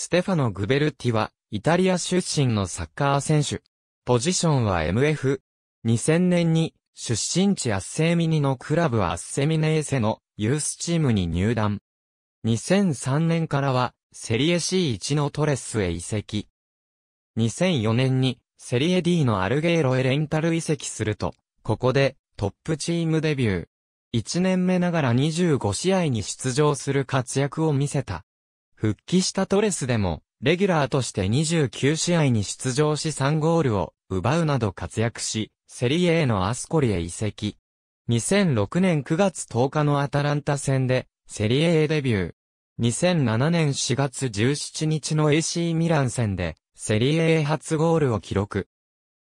ステファノ・グベルティは、イタリア出身のサッカー選手。ポジションは MF。2000年に、出身地アッセミニのクラブアッセミネーセのユースチームに入団。2003年からは、セリエ C1 のトレスへ移籍。2004年に、セリエ D のアルゲーロへレンタル移籍すると、ここで、トップチームデビュー。1年目ながら25試合に出場する活躍を見せた。復帰したトレスでも、レギュラーとして29試合に出場し3ゴールを奪うなど活躍し、セリエ A のアスコリへ移籍。2006年9月10日のアタランタ戦で、セリエ A デビュー。2007年4月17日の AC ミラン戦で、セリエ A 初ゴールを記録。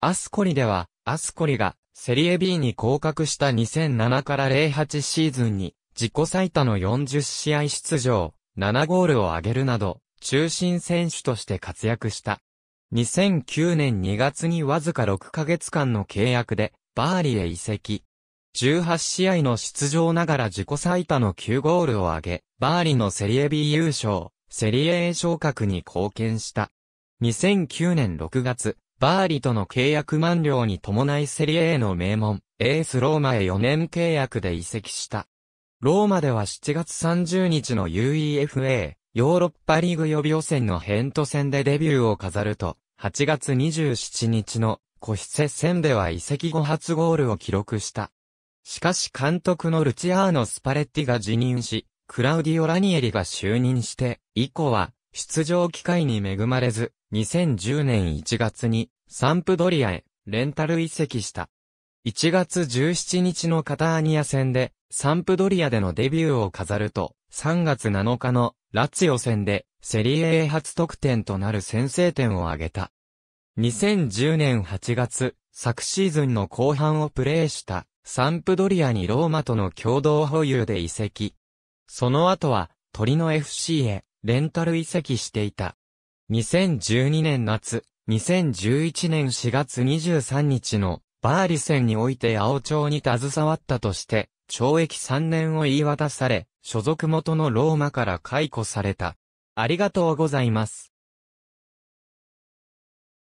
アスコリでは、アスコリが、セリエ B に降格した2007から08シーズンに、自己最多の40試合出場、7ゴールを挙げるなど、中心選手として活躍した。2009年2月にわずか6ヶ月間の契約で、バーリへ移籍。18試合の出場ながら自己最多の9ゴールを挙げ、バーリのセリエ B 優勝、セリエ A 昇格に貢献した。2009年6月、バーリとの契約満了に伴いセリエ A の名門、エースローマへ4年契約で移籍した。ローマでは7月30日の UEFA ヨーロッパリーグ予備予選のヘント戦でデビューを飾ると、8月27日のコシセ戦では移籍後初ゴールを記録した。しかし監督のルチアーノ・スパレッティが辞任し、クラウディオ・ラニエリが就任して、以降は出場機会に恵まれず、2010年1月にサンプドリアへレンタル移籍した。1月17日のカターニア戦で、サンプドリアでのデビューを飾ると、3月7日のラツヨ戦で、セリエ A 初得点となる先制点を挙げた。2010年8月、昨シーズンの後半をプレーした、サンプドリアにローマとの共同保有で移籍。その後は、鳥の FC へ、レンタル移籍していた。2012年夏、2011年4月23日の、バーリ戦において青鳥に携わったとして、懲役3年を言い渡され、所属元のローマから解雇された。ありがとうございます。